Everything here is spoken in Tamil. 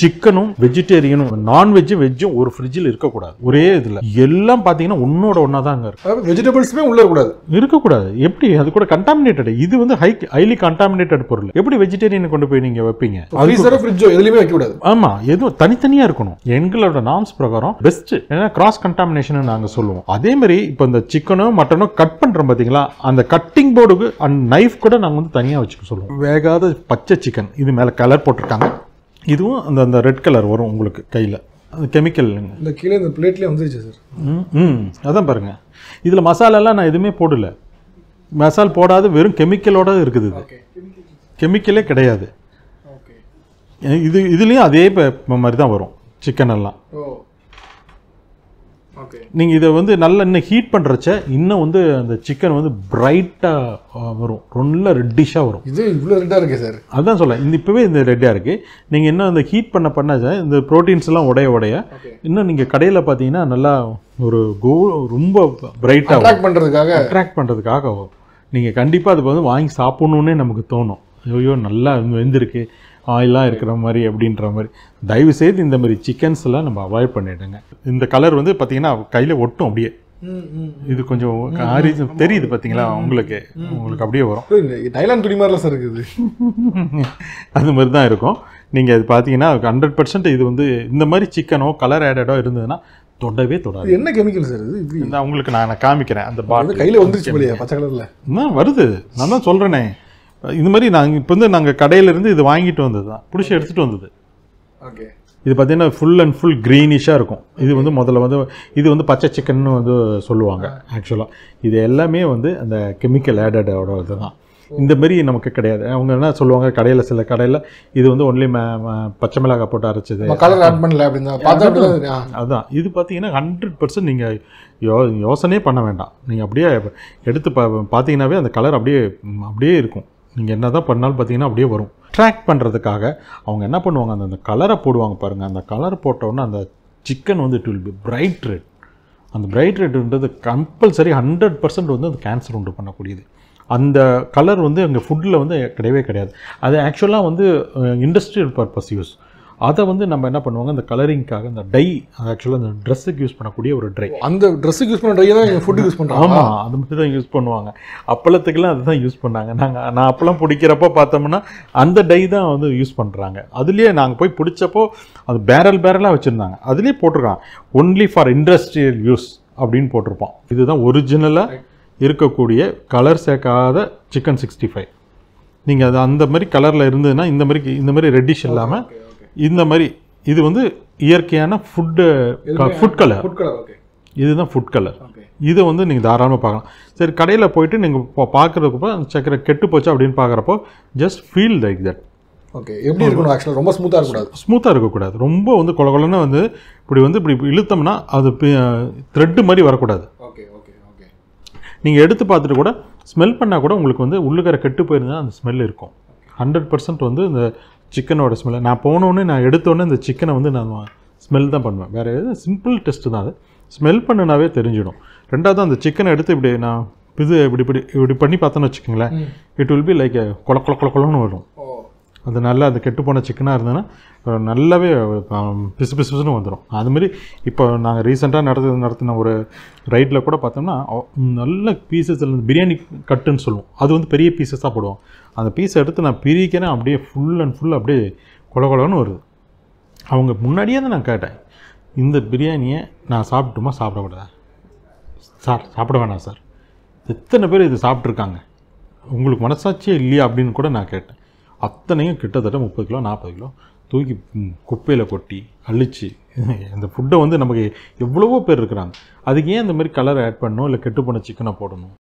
சிக்கனும் வெஜிடேரியனும் நான்வெஜ் வெஜ்ஜும் ஒரு ஃப்ரிட்ஜில் இருக்கக்கூடாது ஒரே இதில் எல்லாம் பார்த்தீங்கன்னா உன்னோட ஒன்றா தான் அங்கே இருக்கும் வெஜிடபிள்ஸுமே உள்ள கூடாது இருக்கக்கூடாது எப்படி அது கூட கண்டாமினேட்டட் இது வந்து ஹை ஹைலி கண்டாமினேட்டட் பொருள் எப்படி வெஜிடேரியன் கொண்டு போய் நீங்கள் வைப்பீங்க ஃப்ரிட்ஜோ எதுலையுமே வைக்கக்கூடாது ஆமாம் எதுவும் தனித்தனியாக இருக்கணும் எங்களோட நாம்ஸ் பிரகாரம் பெஸ்ட் ஏன்னா கிராஸ் கண்டாமினேஷன் நாங்கள் சொல்லுவோம் அதே மாதிரி இப்போ இந்த சிக்கனோ மட்டனோ கட் பண்ணுறோம் பார்த்தீங்களா அந்த கட்டிங் போர்டுக்கு அண்ட் நைஃப் கூட நாங்கள் வந்து தனியாக வச்சுக்க சொல்லுவோம் வேகாத பச்சை சிக்கன் இது மேலே கலர் போட்டிருக்காங்க இதுவும் அந்த அந்த ரெட் கலர் வரும் உங்களுக்கு கையில் அந்த கெமிக்கல் இல்லைங்க இல்லை கீழே இந்த பிளேட்லேயே வந்துருச்சு சார் ம் ம் அதான் பாருங்கள் இதில் மசாலாலாம் நான் எதுவுமே போடலை மசால் போடாது வெறும் கெமிக்கலோட இருக்குது இது கெமிக்கலே கிடையாது இது இதுலேயும் அதே மாதிரி தான் வரும் சிக்கன் எல்லாம் நீங்கள் இதை வந்து நல்லா இன்னும் ஹீட் பண்ணுறச்ச இன்னும் வந்து அந்த சிக்கன் வந்து பிரைட்டாக வரும் ரொம்ப ரெட்டிஷாக வரும் இது இவ்வளோ ரெட்டாக இருக்குது சார் அதுதான் சொல்ல இந்த இப்போவே இந்த ரெட்டாக இருக்குது நீங்கள் இன்னும் அந்த ஹீட் பண்ண பண்ண இந்த ப்ரோட்டீன்ஸ்லாம் உடைய உடைய இன்னும் நீங்கள் கடையில் பார்த்தீங்கன்னா நல்லா ஒரு கோ ரொம்ப பிரைட்டாக அட்ராக்ட் பண்ணுறதுக்காக அட்ராக்ட் பண்ணுறதுக்காக நீங்கள் கண்டிப்பாக அது வந்து வாங்கி சாப்பிட்ணுன்னே நமக்கு தோணும் ஐயோ நல்லா வெந்திருக்கு ஆயிலாக இருக்கிற மாதிரி அப்படின்ற மாதிரி தயவு செய்து இந்த மாதிரி சிக்கன்ஸ்லாம் நம்ம அவாய்ட் பண்ணிடுங்க இந்த கலர் வந்து பார்த்தீங்கன்னா கையில் ஒட்டும் அப்படியே இது கொஞ்சம் ஆரிஜின் தெரியுது பார்த்தீங்களா உங்களுக்கு உங்களுக்கு அப்படியே வரும் தைலாந்து துணி மாதிரிலாம் சார் இருக்குது அது மாதிரி தான் இருக்கும் நீங்கள் அது பார்த்தீங்கன்னா ஹண்ட்ரட் பர்சன்ட் இது வந்து இந்த மாதிரி சிக்கனோ கலர் ஆடடோ இருந்ததுன்னா தொடவே தொடாது என்ன கெமிக்கல் சார் இது உங்களுக்கு நான் காமிக்கிறேன் அந்த பாட்டு கையில் வந்துருச்சு பச்சை கலரில் வருது நான் தான் சொல்கிறேனே இந்த மாதிரி நாங்கள் இப்போ வந்து நாங்கள் கடையிலேருந்து இது வாங்கிட்டு வந்தது தான் பிடிச்சி எடுத்துகிட்டு வந்தது ஓகே இது பார்த்தீங்கன்னா ஃபுல் அண்ட் ஃபுல் க்ரீனிஷாக இருக்கும் இது வந்து முதல்ல வந்து இது வந்து பச்சை சிக்கன் வந்து சொல்லுவாங்க ஆக்சுவலாக இது எல்லாமே வந்து அந்த கெமிக்கல் ஆடடோட இது தான் இந்த மாதிரி நமக்கு கிடையாது அவங்க என்ன சொல்லுவாங்க கடையில் சில கடையில் இது வந்து ஒன்லி பச்சை மிளகாய் போட்டு அரைச்சது அதுதான் இது பார்த்தீங்கன்னா ஹண்ட்ரட் பர்சன்ட் நீங்கள் யோ யோசனையே பண்ண வேண்டாம் நீங்கள் அப்படியே எடுத்து பா பார்த்தீங்கன்னாவே அந்த கலர் அப்படியே அப்படியே இருக்கும் நீங்கள் என்ன தான் பண்ணாலும் பார்த்தீங்கன்னா அப்படியே வரும் ட்ராக் பண்ணுறதுக்காக அவங்க என்ன பண்ணுவாங்க அந்த அந்த கலரை போடுவாங்க பாருங்கள் அந்த கலர் போட்டோன்னே அந்த சிக்கன் வந்து it will be bright red அந்த பிரைட் ரெட்ன்றது கம்பல்சரி ஹண்ட்ரட் பர்சன்ட் வந்து அந்த கேன்சர் உண்டு பண்ணக்கூடியது அந்த கலர் வந்து எங்கள் ஃபுட்டில் வந்து கிடையவே கிடையாது அது ஆக்சுவலாக வந்து இண்டஸ்ட்ரியல் பர்பஸ் யூஸ் அதை வந்து நம்ம என்ன பண்ணுவாங்க அந்த கலரிங்க்காக இந்த டை ஆக்சுவலாக அந்த ட்ரெஸ்ஸுக்கு யூஸ் பண்ணக்கூடிய ஒரு ட்ரை அந்த ட்ரெஸ்ஸுக்கு யூஸ் பண்ண ட்ரை தான் எங்கள் ஃபுட்டு யூஸ் பண்ணுறோம் ஆமாம் அது மட்டும் தான் யூஸ் பண்ணுவாங்க அப்பளத்துக்கெல்லாம் அதுதான் யூஸ் பண்ணாங்க நாங்கள் நான் அப்பளம் பிடிக்கிறப்போ பார்த்தோம்னா அந்த டை தான் வந்து யூஸ் பண்ணுறாங்க அதுலேயே நாங்கள் போய் பிடிச்சப்போ அது பேரல் பேரலாக வச்சுருந்தாங்க அதுலேயே போட்டிருக்காங்க ஒன்லி ஃபார் இண்டஸ்ட்ரியல் யூஸ் அப்படின்னு போட்டிருப்போம் இதுதான் ஒரிஜினலாக இருக்கக்கூடிய கலர் சேர்க்காத சிக்கன் சிக்ஸ்டி ஃபைவ் நீங்கள் அது அந்த மாதிரி கலரில் இருந்ததுன்னா இந்த மாதிரி இந்த மாதிரி ரெட்டிஷ் இல்லாமல் இந்த மாதிரி இது வந்து இயற்கையான ஃபுட்டு ஃபுட் கலர் ஃபுட் இதுதான் ஃபுட் கலர் இதை வந்து நீங்கள் தாராளமாக பார்க்கலாம் சரி கடையில் போயிட்டு நீங்கள் இப்போ பார்க்குறதுக்கு அந்த சக்கரை கெட்டு போச்சு அப்படின்னு பார்க்குறப்போ just feel like that okay எப்படி இருக்கணும் ஆக்சுவலாக ரொம்ப ஸ்மூத்தாக இருக்கக்கூடாது ஸ்மூத்தாக இருக்கக்கூடாது ரொம்ப வந்து கொல கொலன்னு வந்து இப்படி வந்து இப்படி இழுத்தோம்னா அது த்ரெட்டு மாதிரி வரக்கூடாது ஓகே ஓகே ஓகே நீங்கள் எடுத்து பார்த்துட்டு கூட ஸ்மெல் பண்ணால் கூட உங்களுக்கு வந்து உள்ளுக்கிற கெட்டு போயிருந்தால் அந்த ஸ்மெல் இருக்கும் ஹண்ட்ரட் பர்சன்ட் வந்து இந்த சிக்கனோட ஸ்மெல்லை நான் போனோடனே நான் எடுத்தோடனே இந்த சிக்கனை வந்து நான் ஸ்மெல் தான் பண்ணுவேன் வேறு எதுவும் சிம்பிள் டெஸ்ட்டு தான் அது ஸ்மெல் பண்ணுனாவே தெரிஞ்சிடும் ரெண்டாவது அந்த சிக்கனை எடுத்து இப்படி நான் இது இப்படி இப்படி இப்படி பண்ணி பார்த்தோன்னு வச்சுக்கோங்களேன் இட் வில் பி லைக் கொல கொல கொல கொலன்னு வரும் அது நல்லா அது கெட்டுப்போன சிக்கனாக இருந்ததுன்னா நல்லாவே பிசு பிசுன்னு வந்துடும் அதுமாரி இப்போ நாங்கள் ரீசெண்டாக நடத்து நடத்தின ஒரு ரைட்டில் கூட பார்த்தோம்னா நல்ல பீசஸ் பிரியாணி கட்டுன்னு சொல்லுவோம் அது வந்து பெரிய பீசஸாக போடுவோம் அந்த பீஸை எடுத்து நான் பிரிக்கிறேன் அப்படியே ஃபுல் அண்ட் ஃபுல் அப்படியே கொல கொலன்னு வருது அவங்க முன்னாடியே தான் நான் கேட்டேன் இந்த பிரியாணியை நான் சாப்பிட்டுமா சாப்பிடக்கூடாது சார் சாப்பிட வேணாம் சார் எத்தனை பேர் இது சாப்பிட்ருக்காங்க உங்களுக்கு மனசாட்சியே இல்லையா அப்படின்னு கூட நான் கேட்டேன் அத்தனையும் கிட்டத்தட்ட முப்பது கிலோ நாற்பது கிலோ தூக்கி குப்பையில் கொட்டி அழித்து அந்த ஃபுட்டை வந்து நமக்கு எவ்வளவோ பேர் இருக்கிறாங்க அதுக்கு ஏன் இந்த மாதிரி கலர் ஆட் பண்ணணும் இல்லை கெட்டு போன சிக்கனை போடணும்